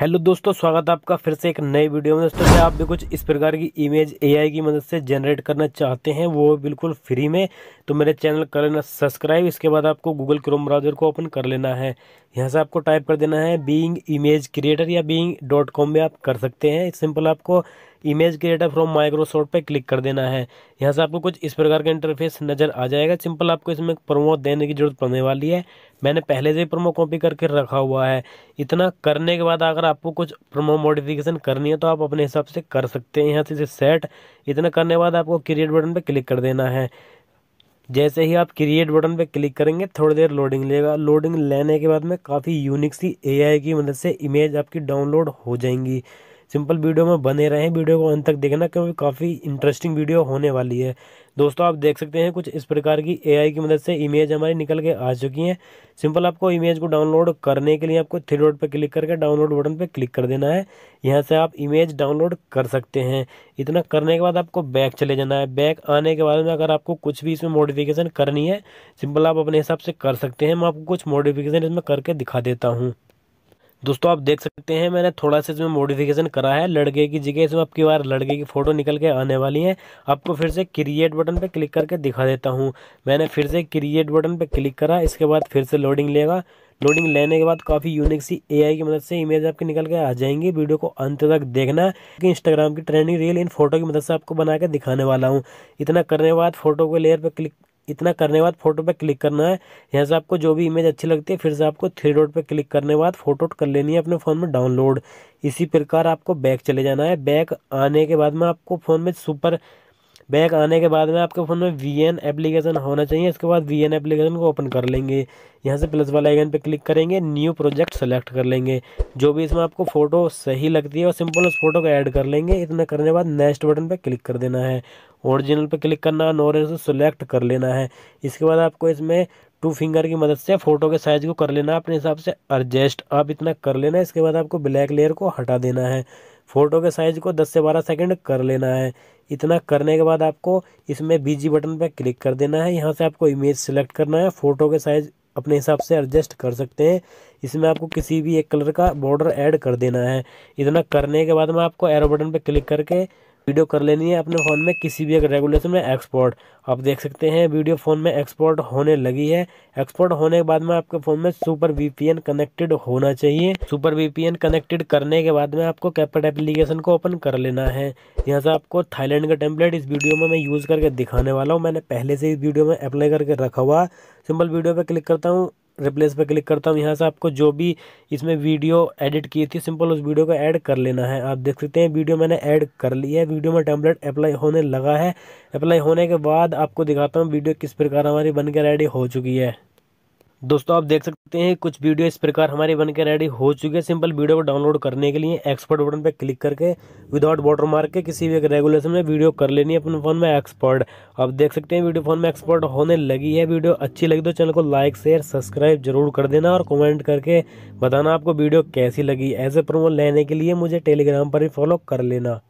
hello दोस्तों स्वागत है आपका फिर से एक नए वीडियो में दोस्तों आप भी कुछ इस प्रकार की इमेज एआई की मदद से जनरेट करना चाहते हैं वो बिल्कुल फ्री में तो मेरे चैनल कर लेना सब्सक्राइब इसके बाद आपको गूगल क्रोम ब्राउजर को ओपन कर लेना है यहाँ से आपको टाइप कर देना है बीइंग इमेज क्रिएटर या बीइंग डॉट कॉम में आप कर सकते हैं सिंपल आपको इमेज क्रिएटर फ्रॉम माइक्रोसॉफ्ट पे क्लिक कर देना है यहाँ से आपको कुछ इस प्रकार का इंटरफेस नज़र आ जाएगा सिंपल आपको इसमें प्रोमो देने की जरूरत पड़ने वाली है मैंने पहले से प्रोमो कॉपी करके रखा हुआ है इतना करने के बाद अगर आपको कुछ प्रोमो मॉडिफिकेशन करनी है तो आप अपने हिसाब से कर सकते हैं यहाँ से सेट इतना करने के बाद आपको क्रिएट बटन पर क्लिक कर देना है जैसे ही आप क्रिएट बटन पर क्लिक करेंगे थोड़ी देर लोडिंग लेगा लोडिंग लेने के बाद में काफ़ी यूनिक सी एआई की मदद मतलब से इमेज आपकी डाउनलोड हो जाएंगी सिंपल वीडियो में बने रहें वीडियो को अंत तक देखना क्योंकि काफ़ी इंटरेस्टिंग वीडियो होने वाली है दोस्तों आप देख सकते हैं कुछ इस प्रकार की एआई की मदद से इमेज हमारी निकल के आ चुकी हैं सिंपल आपको इमेज को डाउनलोड करने के लिए आपको थ्री डॉट पर क्लिक करके डाउनलोड बटन पर क्लिक कर देना है यहाँ से आप इमेज डाउनलोड कर सकते हैं इतना करने के बाद आपको बैक चले जाना है बैक आने के बाद में अगर आपको कुछ भी इसमें मॉडिफिकेशन करनी है सिंपल आप अपने हिसाब से कर सकते हैं मैं आपको कुछ मॉडिफिकेशन इसमें करके दिखा देता हूँ दोस्तों आप देख सकते हैं मैंने थोड़ा सा इसमें मॉडिफिकेशन करा है लड़के की जगह इसमें आपकी बार लड़के की फ़ोटो निकल के आने वाली है आपको फिर से क्रिएट बटन पर क्लिक करके दिखा देता हूँ मैंने फिर से क्रिएट बटन पर क्लिक करा इसके बाद फिर से लोडिंग लेगा लोडिंग लेने के बाद काफ़ी यूनिक सी एआई की मदद से इमेज आपकी निकल के आ जाएंगी वीडियो को अंत तक देखना कि इंस्टाग्राम की ट्रेंडिंग रील इन फोटो की मदद से आपको बना के दिखाने वाला हूँ इतना करने के बाद फोटो के लेयर पर क्लिक इतना करने बाद फोटो पे क्लिक करना है यहाँ से आपको जो भी इमेज अच्छी लगती है फिर से आपको थ्री डॉट पे क्लिक करने बाद फोटो कर लेनी है अपने फ़ोन में डाउनलोड इसी प्रकार आपको बैक चले जाना है बैक आने के बाद में आपको फ़ोन में सुपर बैक आने के बाद में आपके फ़ोन में वी एन एप्लीकेशन होना चाहिए इसके बाद वी एन एप्लीकेशन को ओपन कर लेंगे यहाँ से प्लस वाला आइकन पे क्लिक करेंगे न्यू प्रोजेक्ट सेलेक्ट कर लेंगे जो भी इसमें आपको फ़ोटो सही लगती है और सिंपल उस फोटो को ऐड कर लेंगे इतना करने के बाद नेक्स्ट बटन पर क्लिक कर देना है ओरिजिनल पर क्लिक करना है नोरेंस से कर लेना है इसके बाद आपको इसमें टू फिंगर की मदद से फ़ोटो के साइज़ को कर लेना अपने हिसाब से एडजस्ट आप इतना कर लेना है इसके बाद आपको ब्लैक लेयर को हटा देना है फ़ोटो के साइज़ को 10 से 12 सेकंड कर लेना है इतना करने के बाद आपको इसमें बीजी बटन पर क्लिक कर देना है यहाँ से आपको इमेज सेलेक्ट करना है फ़ोटो के साइज़ अपने हिसाब से एडजस्ट कर सकते हैं इसमें आपको किसी भी एक कलर का बॉर्डर ऐड कर देना है इतना करने के बाद में आपको एरो बटन पर क्लिक करके वीडियो कर लेनी है अपने फ़ोन में किसी भी एक रेगुलेशन में एक्सपोर्ट आप देख सकते हैं वीडियो फ़ोन में एक्सपोर्ट होने लगी है एक्सपोर्ट होने के बाद में आपके फ़ोन में सुपर वीपीएन कनेक्टेड होना चाहिए सुपर वीपीएन कनेक्टेड करने के बाद में आपको कैपेट एप्लीकेशन को ओपन कर लेना है यहाँ से आपको थाईलैंड का टेम्पलेट इस वीडियो में मैं यूज़ करके दिखाने वाला हूँ मैंने पहले से इस वीडियो में अप्लाई करके रखा हुआ सिंपल वीडियो पर क्लिक करता हूँ रिप्लेस पर क्लिक करता हूँ यहाँ से आपको जो भी इसमें वीडियो एडिट की थी सिंपल उस वीडियो को ऐड कर लेना है आप देख सकते हैं वीडियो मैंने ऐड कर ली है वीडियो में टेम्पलेट अप्लाई होने लगा है अप्लाई होने के बाद आपको दिखाता हूँ वीडियो किस प्रकार हमारी बनकर रेडी हो चुकी है दोस्तों आप देख सकते हैं कुछ वीडियो इस प्रकार हमारे बन के रेडी हो चुके हैं सिंपल वीडियो को डाउनलोड करने के लिए एक्सपर्ट बटन पर क्लिक करके विदाउट वाटर मार्क के किसी भी एक रेगुलेशन में वीडियो कर लेनी है अपने फ़ोन में एक्सपर्ट आप देख सकते हैं वीडियो फ़ोन में एक्सपर्ट होने लगी है वीडियो अच्छी लगी तो चैनल को लाइक शेयर सब्सक्राइब जरूर कर देना और कॉमेंट करके बताना आपको वीडियो कैसी लगी ऐसे प्रमोट लेने के लिए मुझे टेलीग्राम पर भी फॉलो कर लेना